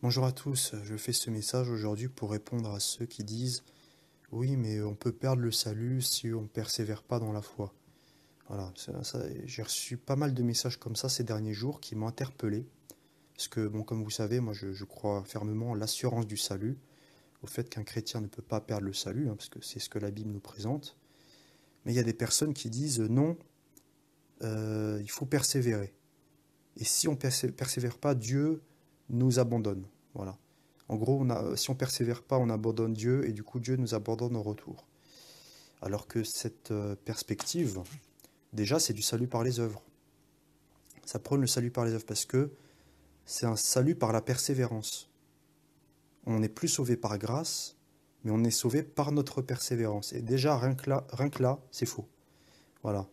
Bonjour à tous, je fais ce message aujourd'hui pour répondre à ceux qui disent oui mais on peut perdre le salut si on ne persévère pas dans la foi. Voilà, j'ai reçu pas mal de messages comme ça ces derniers jours qui m'ont interpellé. Parce que, bon, comme vous savez, moi je, crois fermement à l'assurance du salut, au fait qu'un chrétien ne peut pas perdre le salut, hein, parce que c'est ce que la Bible nous présente. Mais il y a des personnes qui disent non, euh, il faut persévérer. Et si on ne persévère pas, Dieu nous abandonne. Voilà. En gros, si on persévère pas, on abandonne Dieu et du coup Dieu nous abandonne en retour. Alors que cette euh, perspective, déjà, c'est du salut par les œuvres. Ça prône le salut par les œuvres parce que c'est un salut par la persévérance. On n'est plus sauvé par grâce, mais on est sauvé par notre persévérance. Et déjà, rien rien que là c'est faux. Voilà.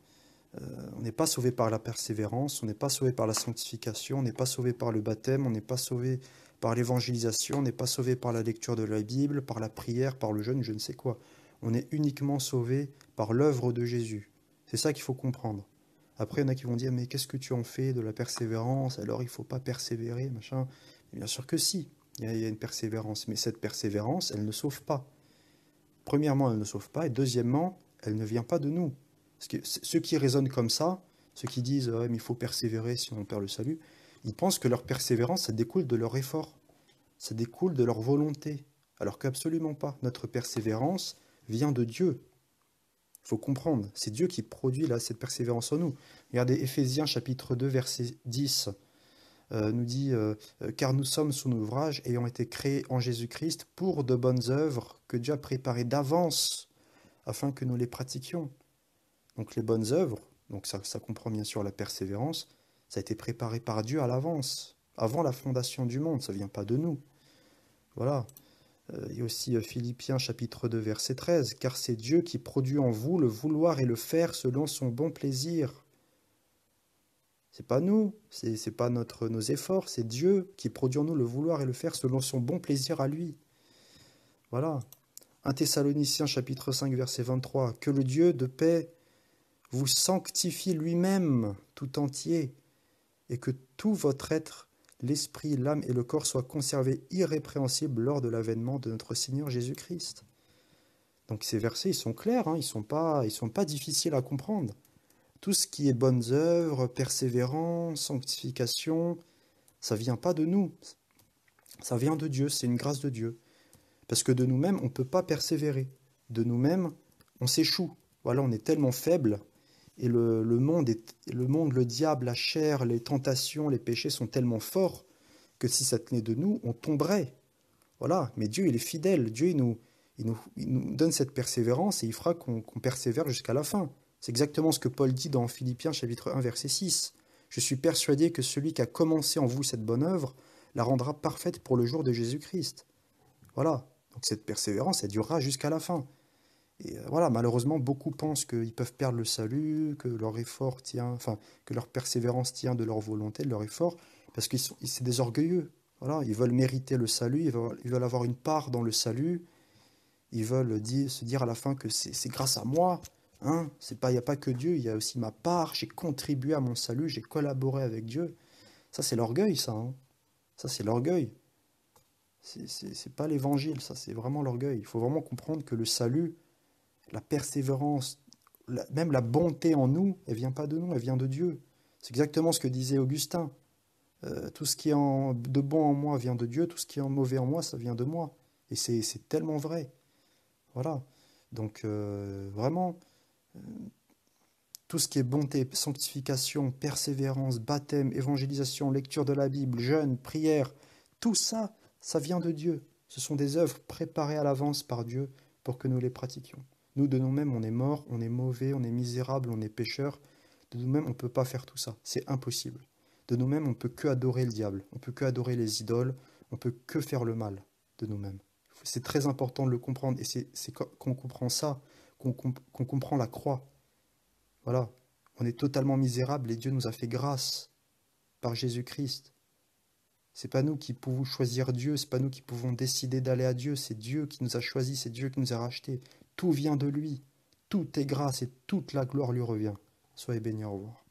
Euh, on n'est pas sauvé par la persévérance, on n'est pas sauvé par la sanctification, on n'est pas sauvé par le baptême, on n'est pas sauvé par l'évangélisation, on n'est pas sauvé par la lecture de la Bible, par la prière, par le jeûne, je ne sais quoi. On est uniquement sauvé par l'œuvre de Jésus. C'est ça qu'il faut comprendre. Après, il y en a qui vont dire, mais qu'est-ce que tu en fais de la persévérance Alors, il ne faut pas persévérer, machin. bien sûr que si, il y a une persévérance. Mais cette persévérance, elle ne sauve pas. Premièrement, elle ne sauve pas. Et deuxièmement, elle ne vient pas de nous ceux qui raisonnent comme ça, ceux qui disent il faut persévérer si on perd le salut, ils pensent que leur persévérance, ça découle de leur effort, ça découle de leur volonté, alors qu'absolument pas. Notre persévérance vient de Dieu. Il faut comprendre, c'est Dieu qui produit là, cette persévérance en nous. Regardez Ephésiens chapitre 2 verset 10 euh, nous dit euh, euh, Car nous sommes son ouvrage ayant été créés en Jésus-Christ pour de bonnes œuvres que Dieu a préparées d'avance afin que nous les pratiquions. Donc les bonnes œuvres, donc ça, comprend bien sûr la persévérance, ça a été préparé par Dieu à l'avance, avant la fondation du monde, ça ne vient pas de nous. Voilà. Il y a aussi euh, Philippiens chapitre 2 verset 13, car c'est Dieu qui produit en vous le vouloir et le faire selon son bon plaisir. C'est pas nous, c'est pas notre, nos efforts, c'est Dieu qui produit en nous le vouloir et le faire selon son bon plaisir à lui. Voilà. 1 Thessaloniciens chapitre 5 verset 23, que le Dieu de paix vous sanctifiez lui-même tout entier, et que tout votre être, l'esprit, l'âme et le corps soient conservés irrépréhensibles lors de l'avènement de notre Seigneur Jésus-Christ. Donc ces versets, ils sont clairs, hein, ils ne sont, pas, ils sont pas difficiles à comprendre. Tout ce qui est bonnes œuvres, persévérance, sanctification, ça vient pas de nous. Ça vient de Dieu, c'est une grâce de Dieu. Parce que de nous-mêmes, on ne peut pas persévérer. De nous-mêmes, on s'échoue. Voilà, on est tellement faible et le, monde le diable, la chair, les tentations, les péchés sont tellement forts que si ça tenait de nous, on tomberait. Voilà, mais Dieu, il est fidèle. Dieu, il nous, il nous, donne cette persévérance et il fera qu'on persévère jusqu'à la fin. C'est exactement ce que Paul dit dans Philippiens chapitre 1 verset 6. Je suis persuadé que celui qui a commencé en vous cette bonne œuvre la rendra parfaite pour le jour de Jésus-Christ. Voilà, donc cette persévérance, elle durera jusqu'à la fin. Et euh, voilà, malheureusement, beaucoup pensent qu'ils peuvent perdre le salut, que leur effort tient, enfin, que leur persévérance tient de leur volonté, de leur effort, parce qu'ils sont, c'est des orgueilleux. Voilà, ils veulent mériter le salut, ils veulent, avoir une part dans le salut, ils veulent se dire à la fin que c'est, grâce à moi, hein, c'est pas, il n'y a pas que Dieu, il y a aussi ma part, j'ai contribué à mon salut, j'ai collaboré avec Dieu. Ça, c'est l'orgueil, ça. Hein. Ça, c'est l'orgueil. C'est, c'est, c'est pas l'évangile, ça, c'est vraiment l'orgueil. Il faut vraiment comprendre que le salut, la persévérance, même la bonté en nous, elle vient pas de nous, elle vient de Dieu. C'est exactement ce que disait Augustin. Euh, tout ce qui est en, de bon en moi vient de Dieu, tout ce qui est en mauvais en moi, ça vient de moi. Et c'est tellement vrai. Voilà. Donc euh, vraiment, euh, tout ce qui est bonté, sanctification, persévérance, baptême, évangélisation, lecture de la Bible, jeûne, prière, tout ça, ça vient de Dieu. Ce sont des œuvres préparées à l'avance par Dieu pour que nous les pratiquions. Nous, de nous-mêmes, on est mort, on est mauvais, on est misérable, on est pécheur. De nous-mêmes, on ne peut pas faire tout ça. C'est impossible. De nous-mêmes, on peut que adorer le diable, on peut que adorer les idoles, on peut que faire le mal de nous-mêmes. C'est très important de le comprendre. Et c'est qu'on comprend ça, qu'on comprend la croix. Voilà. On est totalement misérable et Dieu nous a fait grâce par Jésus-Christ. C'est pas nous qui pouvons choisir Dieu, c'est pas nous qui pouvons décider d'aller à Dieu, c'est Dieu qui nous a choisis, c'est Dieu qui nous a rachetés. Tout vient de lui. Tout est grâce et toute la gloire lui revient. Soyez bénis, au revoir.